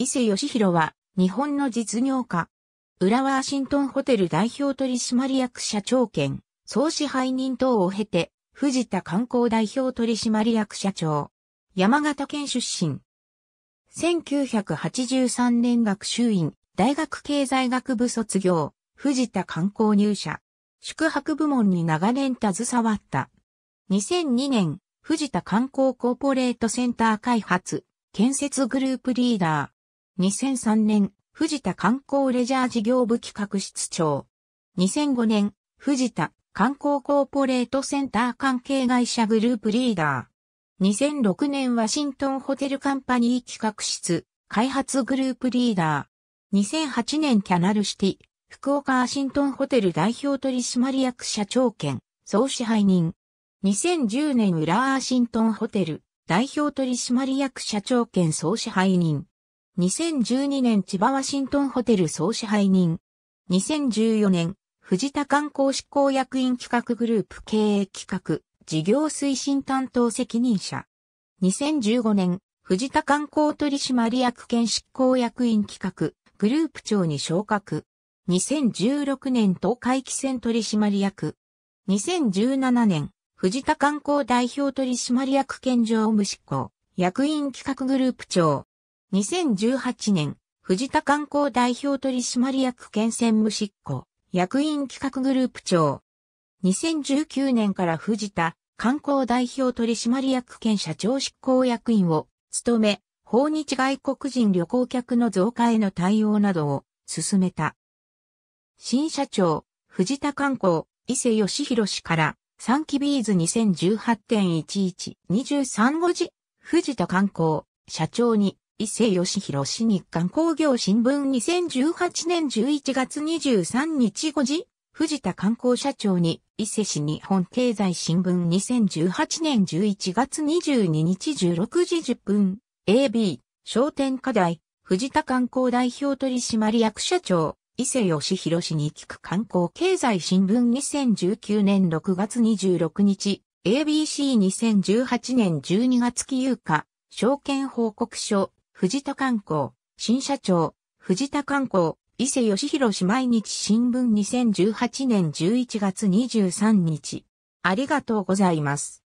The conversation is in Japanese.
伊勢義弘は、日本の実業家。浦和アシントンホテル代表取締役社長兼、総支配人等を経て、藤田観光代表取締役社長。山形県出身。1983年学習院、大学経済学部卒業、藤田観光入社。宿泊部門に長年携わった。2002年、藤田観光コーポレートセンター開発、建設グループリーダー。2003年、藤田観光レジャー事業部企画室長。2005年、藤田観光コーポレートセンター関係会社グループリーダー。2006年ワシントンホテルカンパニー企画室開発グループリーダー。2008年キャナルシティ福岡アシントンホテル代表取締役社長兼総支配人。2010年浦アシントンホテル代表取締役社長兼総支配人。2012年千葉ワシントンホテル総支配人。2014年、藤田観光執行役員企画グループ経営企画、事業推進担当責任者。2015年、藤田観光取締役兼執行役員企画、グループ長に昇格。2016年東海汽船取締役。2017年、藤田観光代表取締役兼常務執行、役員企画グループ長。2018年、藤田観光代表取締役兼専務執行、役員企画グループ長。2019年から藤田観光代表取締役兼社長執行役員を務め、訪日外国人旅行客の増加への対応などを進めた。新社長、藤田観光、伊勢義博氏から、三期ビーズ2018.11-23 5時、藤田観光、社長に、伊勢義弘氏日刊工業新聞2018年11月23日5時、藤田観光社長に伊勢市日本経済新聞2018年11月22日16時10分、AB、商店課題、藤田観光代表取締役社長、伊勢義弘氏に聞く観光経済新聞2019年6月26日、ABC2018 年12月期有価、証券報告書、藤田観光、新社長、藤田観光、伊勢義弘氏毎日新聞2018年11月23日。ありがとうございます。